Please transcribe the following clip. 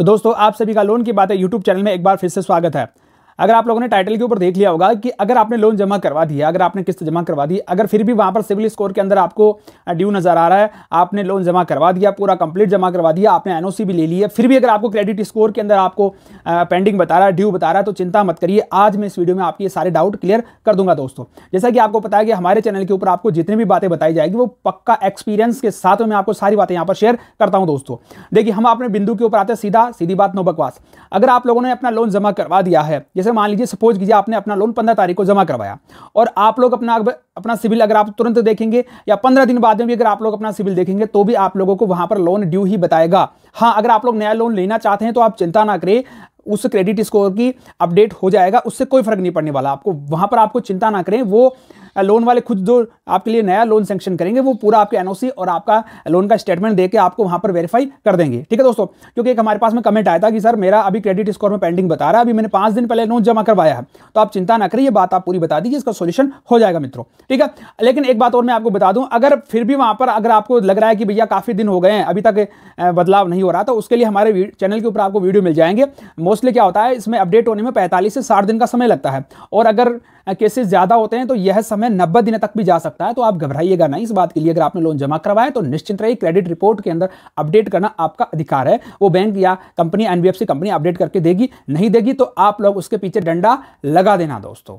तो दोस्तों आप सभी का लोन की बात है यूट्यूब चैनल में एक बार फिर से स्वागत है अगर आप लोगों ने टाइटल के ऊपर देख लिया होगा कि अगर आपने लोन जमा करवा दिया अगर आपने किस्त जमा करवा दी अगर फिर भी वहाँ पर सिविल स्कोर के अंदर आपको ड्यू नज़र आ रहा है आपने लोन जमा करवा दिया पूरा कंप्लीट जमा करवा दिया आपने एनओसी भी ले ली है फिर भी अगर आपको क्रेडिट स्कोर के अंदर आपको पेंडिंग बता रहा है ड्यू बता रहा है तो चिंता मत करिए आज मैं इस वीडियो में आपके सारे डाउट क्लियर कर दूंगा दोस्तों जैसा कि आपको पता है कि हमारे चैनल के ऊपर आपको जितनी भी बातें बताई जाएगी वो पक्का एक्सपीरियंस के साथ में आपको सारी बातें यहाँ पर शेयर करता हूँ दोस्तों देखिए हम अपने बिंदु के ऊपर आते हैं सीधा सीधी बात नो बकवास अगर आप लोगों ने अपना लोन जमा करवा दिया है जैसे जैसे मान लीजिए सपोज कीजिए आपने अपना लोन पंद्रह तारीख को जमा करवाया और आप लोग अपना अपना सिविल अगर आप तुरंत देखेंगे या पंद्रह दिन बाद में भी अगर आप लोग अपना सिविल देखेंगे तो भी आप लोगों को वहां पर लोन ड्यू ही बताएगा हाँ अगर आप लोग नया लोन लेना चाहते हैं तो आप चिंता ना करें उस क्रेडिट स्कोर की अपडेट हो जाएगा उससे कोई फर्क नहीं पड़ने वाला आपको वहां पर आपको चिंता ना करें वो लोन वाले खुद जो आपके लिए नया लोन सेंक्शन करेंगे वो पूरा आपके एनओसी और आपका लोन का स्टेटमेंट देकर आपको वहाँ पर वेरीफाई कर देंगे ठीक है दोस्तों क्योंकि एक हमारे पास में कमेंट आया था कि सर मेरा अभी क्रेडिट स्कोर में पेंडिंग बता रहा है अभी मैंने पाँच दिन पहले लोन जमा करवाया है तो आप चिंता ना करिए बात आप पूरी बता दीजिए इसका सोल्यूशन हो जाएगा मित्रों ठीक है लेकिन एक बात और मैं आपको बता दूँ अगर फिर भी वहाँ पर अगर आपको लग रहा है कि भैया काफ़ी दिन हो गए हैं अभी तक बदलाव नहीं हो रहा तो उसके लिए हमारे चैनल के ऊपर आपको वीडियो मिल जाएंगे मोस्टली क्या होता है इसमें अपडेट होने में पैंतालीस से साठ दिन का समय लगता है और अगर केसेस ज़्यादा होते हैं तो यह समय नब्बे दिन तक भी जा सकता है तो आप घबराइएगा नहीं इस बात के लिए अगर आपने लोन जमा करवाया तो निश्चित रहिए क्रेडिट रिपोर्ट के अंदर अपडेट करना आपका अधिकार है वो बैंक या कंपनी एनबीएफसी कंपनी अपडेट करके देगी नहीं देगी तो आप लोग उसके पीछे डंडा लगा देना दोस्तों